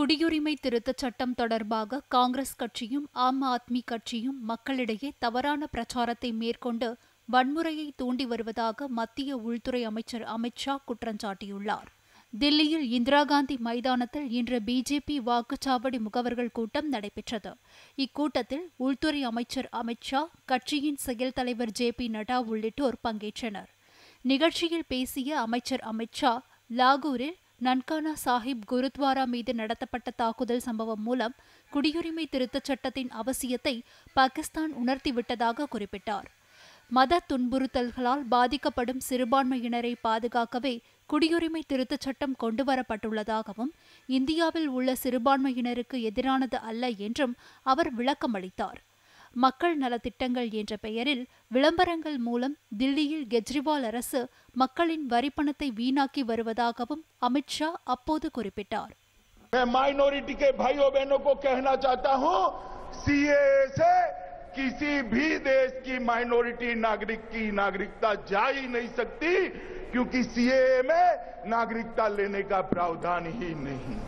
குடியுரிமை திருத்தச் சட்டம் தொடர்பாக காங்கிரஸ் கட்சியும் ஆம் ஆத்மி கட்சியும் மக்களிடையே தவறான பிரச்சாரத்தை மேற்கொண்டு வன்முறையை தூண்டி வருவதாக மத்திய உள்துறை அமைச்சர் அமித்ஷா குற்றஞ்சாட்டியுள்ளார் தில்லியில் இந்திரா காந்தி மைதானத்தில் இன்று பிஜேபி வாக்குச்சாவடி முகவர்கள் கூட்டம் நடைபெற்றது இக்கூட்டத்தில் உள்துறை அமைச்சர் அமித்ஷா கட்சியின் செயல் தலைவர் ஜே பி நட்டா உள்ளிட்டோர் பங்கேற்றனர் நிகழ்ச்சியில் பேசிய அமைச்சர் அமித்ஷா லாகூரில் நன்கானா சாஹிப் குருத்வாரா மீது நடத்தப்பட்ட தாக்குதல் சம்பவம் மூலம் குடியுரிமை திருத்தச் சட்டத்தின் அவசியத்தை பாகிஸ்தான் உணர்த்திவிட்டதாக குறிப்பிட்டார் மத துன்புறுத்தல்களால் பாதிக்கப்படும் சிறுபான்மையினரை பாதுகாக்கவே குடியுரிமை திருத்தச் சட்டம் கொண்டுவரப்பட்டுள்ளதாகவும் இந்தியாவில் உள்ள சிறுபான்மையினருக்கு எதிரானது அல்ல என்றும் அவர் விளக்கமளித்தார் மக்கள் நலத்திட்டங்கள் என்ற பெயரில் விளம்பரங்கள் மூலம் தில்லியில் கெஜ்ரிவால் அரசு மக்களின் வரிப்பணத்தை வீணாக்கி வருவதாகவும் அமித் ஷா அப்போது குறிப்பிட்டார் माइनॉरिटी के भाइयों बहनों को कहना चाहता हूं सीए से किसी भी देश की माइनॉरिटी नागरिक की नागरिकता जा ही नहीं सकती क्योंकि सीएए में नागरिकता लेने का प्रावधान ही नहीं